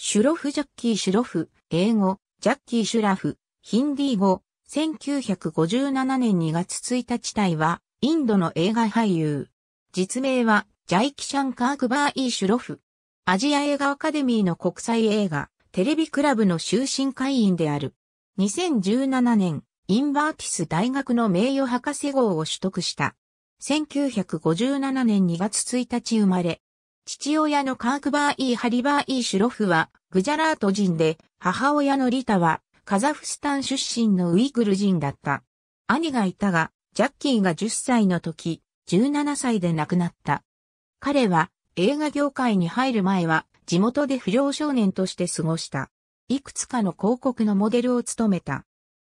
シュロフ・ジャッキー・シュロフ、英語、ジャッキー・シュラフ、ヒンディー語、1957年2月1日隊は、インドの映画俳優。実名は、ジャイキシャンカー・クバー・イー・シュロフ。アジア映画アカデミーの国際映画、テレビクラブの終身会員である。2017年、インバーティス大学の名誉博士号を取得した。1957年2月1日生まれ、父親のカークバーイー・ハリバーイー・シュロフは、グジャラート人で、母親のリタは、カザフスタン出身のウイグル人だった。兄がいたが、ジャッキーが10歳の時、17歳で亡くなった。彼は、映画業界に入る前は、地元で不良少年として過ごした。いくつかの広告のモデルを務めた。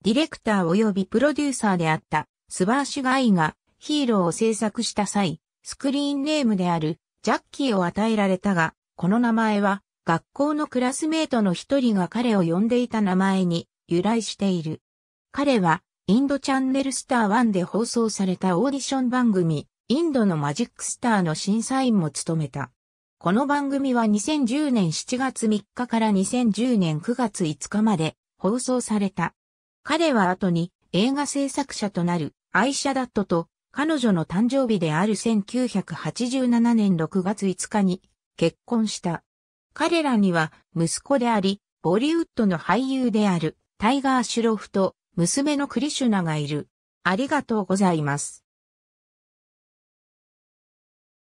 ディレクター及びプロデューサーであった、スバーシュガイが、ヒーローを制作した際、スクリーンネームである、ジャッキーを与えられたが、この名前は学校のクラスメートの一人が彼を呼んでいた名前に由来している。彼はインドチャンネルスター1で放送されたオーディション番組、インドのマジックスターの審査員も務めた。この番組は2010年7月3日から2010年9月5日まで放送された。彼は後に映画制作者となるアイシャダットと彼女の誕生日である1987年6月5日に結婚した。彼らには息子であり、ボリウッドの俳優であるタイガー・シュロフと娘のクリシュナがいる。ありがとうございます。